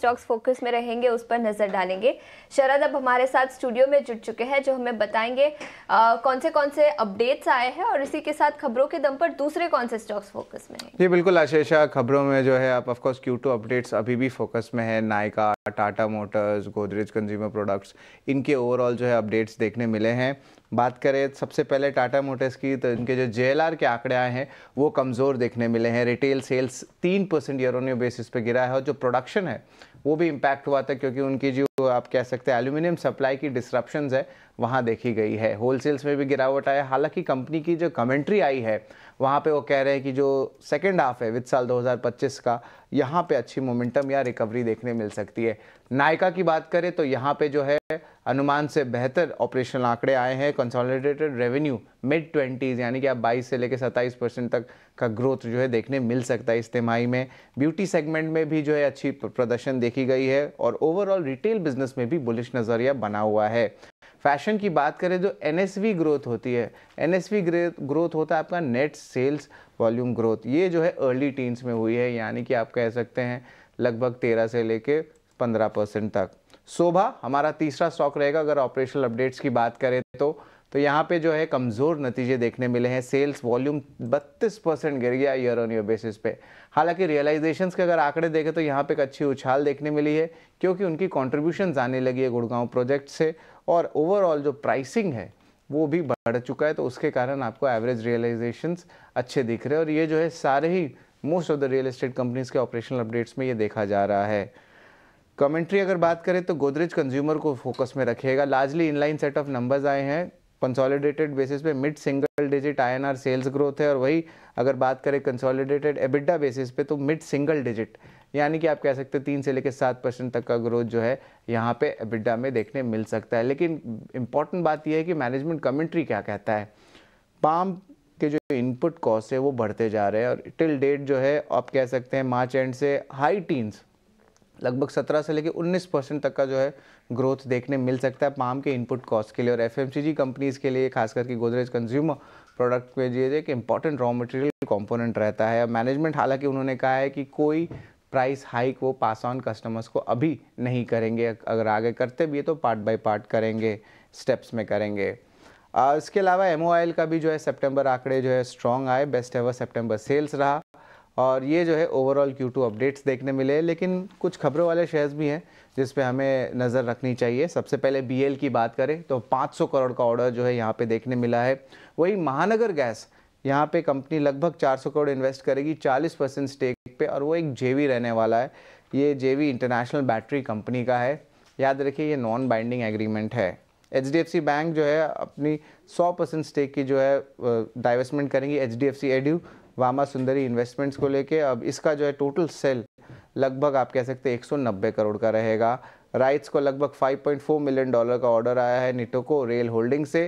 stocks focus में रहेंगे उस पर नज़र डालेंगे शरद अब हमारे साथ स्टूडियो में जुट चुके हैं जो हमें बताएंगे आ, कौन से कौन से अपडेट्स आए हैं और इसी के साथ खबरों के दम पर दूसरे कौन से स्टॉक्स फोकस में जी बिल्कुल आशेषा खबरों में जो है आप ऑफकोर्स क्यू टू अपडेट्स अभी भी फोकस में है Nykaa Tata motors Godrej consumer products इनके ओवरऑल जो है अपडेट्स देखने मिले हैं बात करें सबसे पहले टाटा मोटर्स की तो इनके जो जे के आंकड़े आए हैं वो कमज़ोर देखने मिले हैं रिटेल सेल्स तीन परसेंट ईयर ऑन बेसिस पे गिरा है और जो प्रोडक्शन है वो भी इम्पैक्ट हुआ था क्योंकि उनकी जो आप कह सकते हैं एल्यूमिनियम सप्लाई की डिस्ट्रप्शन है वहाँ देखी गई है होलसेल्स में भी गिरावट आया हालांकि कंपनी की जो कमेंट्री आई है वहाँ पे वो कह रहे हैं कि जो सेकेंड हाफ है वित्त साल 2025 का यहाँ पे अच्छी मोमेंटम या रिकवरी देखने मिल सकती है नायका की बात करें तो यहाँ पे जो है अनुमान से बेहतर ऑपरेशनल आंकड़े आए हैं कंसोलिडेटेड रेवेन्यू मिड ट्वेंटीज़ यानी कि आप 22 से लेकर 27 परसेंट तक का ग्रोथ जो है देखने मिल सकता है इस तिमाही में ब्यूटी सेगमेंट में भी जो है अच्छी प्रदर्शन देखी गई है और ओवरऑल रिटेल बिजनेस में भी बुलिश नज़रिया बना हुआ है फैशन की बात करें जो एन ग्रोथ होती है एन ग्रोथ होता है आपका नेट सेल्स वॉल्यूम ग्रोथ ये जो है अर्ली टीन्स में हुई है यानी कि आप कह सकते हैं लगभग तेरह से लेके पंद्रह परसेंट तक शोभा हमारा तीसरा स्टॉक रहेगा अगर ऑपरेशनल अपडेट्स की बात करें तो तो यहाँ पे जो है कमज़ोर नतीजे देखने मिले हैं सेल्स वॉल्यूम 32 परसेंट गिर गया ईयर ऑन ईयर बेसिस पे हालांकि रियलाइजेशंस के अगर आंकड़े देखें तो यहाँ पे एक अच्छी उछाल देखने मिली है क्योंकि उनकी कॉन्ट्रीब्यूशन आने लगी है गुड़गांव प्रोजेक्ट से और ओवरऑल जो प्राइसिंग है वो भी बढ़ चुका है तो उसके कारण आपको एवरेज रियलाइजेशंस अच्छे दिख रहे हैं और ये जो है सारे ही most of the real estate companies के ऑपरेशनल अपडेट्स में ये देखा जा रहा है कमेंट्री अगर बात करें तो गोदरेज कंज्यूमर को फोकस में रखिएगा largely inline set of numbers आए हैं कंसोलिडेटेड बेसिस पे mid single digit INR sales growth है और वही अगर बात करें कंसोलिडेटेड एबिडा बेसिस पे तो मिड सिंगल डिजिट यानी कि आप कह सकते हैं तीन से लेकर सात परसेंट तक का ग्रोथ जो है यहाँ पे एबिडा में देखने मिल सकता है लेकिन इंपॉर्टेंट बात यह है कि मैनेजमेंट कमेंट्री क्या कहता है पाम के जो इनपुट कॉस्ट है वो बढ़ते जा रहे हैं और टिल डेट जो है आप कह सकते हैं मार्च एंड से हाई टीन्स लगभग 17 से लेकर 19 परसेंट तक का जो है ग्रोथ देखने मिल सकता है पाम के इनपुट कॉस्ट के लिए और एफ कंपनीज़ के लिए खास करके गोदरेज कंज्यूमर प्रोडक्ट में ये एक इंपॉर्टेंट रॉ मटेरियल कंपोनेंट रहता है मैनेजमेंट हालांकि उन्होंने कहा है कि कोई प्राइस हाइक वो पास ऑन कस्टमर्स को अभी नहीं करेंगे अगर आगे करते भी है तो पार्ट बाई पार्ट करेंगे स्टेप्स में करेंगे इसके अलावा एम का भी जो है सेप्टेम्बर आंकड़े जो है स्ट्रॉन्ग आए बेस्ट एवर सेप्टेम्बर सेल्स रहा और ये जो है ओवरऑल क्यू टू अपडेट्स देखने मिले लेकिन कुछ खबरों वाले शेयर्स भी हैं जिस पे हमें नज़र रखनी चाहिए सबसे पहले बी की बात करें तो 500 करोड़ का ऑर्डर जो है यहाँ पे देखने मिला है वही महानगर गैस यहाँ पे कंपनी लगभग 400 करोड़ इन्वेस्ट करेगी 40 परसेंट स्टेक पे और वो एक जे रहने वाला है ये जे इंटरनेशनल बैटरी कंपनी का है याद रखिए ये नॉन बाइंडिंग एग्रीमेंट है एच बैंक जो है अपनी सौ परसेंट स्टेक की जो है डाइवेस्टमेंट करेंगी H D F C Vama Sundari investments को लेके अब इसका जो है टोटल सेल लगभग आप कह सकते हैं एक करोड़ का रहेगा राइट्स को लगभग 5.4 मिलियन डॉलर का ऑर्डर आया है निटोको रेल होल्डिंग से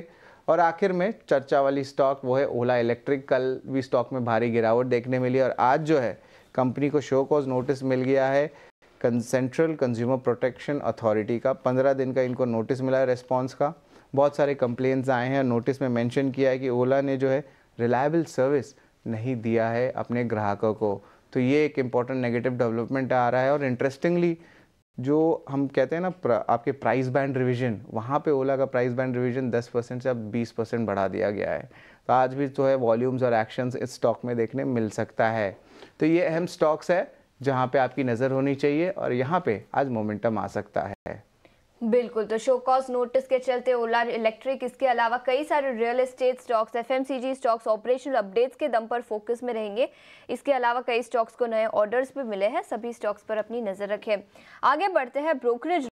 और आखिर में चर्चा वाली स्टॉक वो है ओला इलेक्ट्रिक कल भी स्टॉक में भारी गिरावट देखने मिली और आज जो है कंपनी को शो कॉज नोटिस मिल गया है सेंट्रल कंज्यूमर प्रोटेक्शन अथॉरिटी का पंद्रह दिन का इनको नोटिस मिला है रेस्पॉन्स का बहुत सारे कंप्लेन्स आए हैं नोटिस में मैंशन किया है कि ओला ने जो है रिलायबल सर्विस नहीं दिया है अपने ग्राहकों को तो ये एक इम्पॉर्टेंट नेगेटिव डेवलपमेंट आ रहा है और इंटरेस्टिंगली जो हम कहते हैं ना प्र, आपके प्राइस बैंड रिवीजन वहाँ पे ओला का प्राइस बैंड रिवीजन 10 परसेंट से अब 20 परसेंट बढ़ा दिया गया है तो आज भी जो है वॉल्यूम्स और एक्शंस इस स्टॉक में देखने मिल सकता है तो ये अहम स्टॉक्स है जहाँ पे आपकी नज़र होनी चाहिए और यहाँ पे आज मोमेंटम आ सकता है बिल्कुल तो शो कॉज नोटिस के चलते ओला इलेक्ट्रिक इसके अलावा कई सारे real estate stocks FMCG stocks operational updates के दम पर फोकस में रहेंगे इसके अलावा कई स्टॉक्स को नए ऑर्डर्स भी मिले हैं सभी स्टॉक्स पर अपनी नज़र रखें आगे बढ़ते हैं ब्रोकरेज